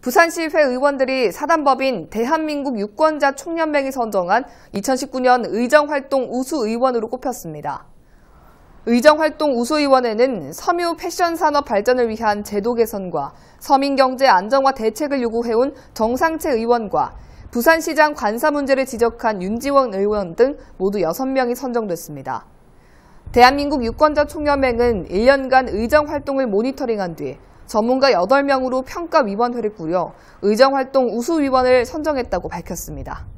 부산시의회 의원들이 사단법인 대한민국 유권자 총연맹이 선정한 2019년 의정활동 우수의원으로 꼽혔습니다. 의정활동 우수의원에는 섬유 패션 산업 발전을 위한 제도 개선과 서민경제 안정화 대책을 요구해온 정상채 의원과 부산시장 관사 문제를 지적한 윤지원 의원 등 모두 6명이 선정됐습니다. 대한민국 유권자 총연맹은 1년간 의정 활동을 모니터링한 뒤 전문가 8명으로 평가 위원회를 꾸려 의정활동 우수 위원을 선정했다고 밝혔습니다.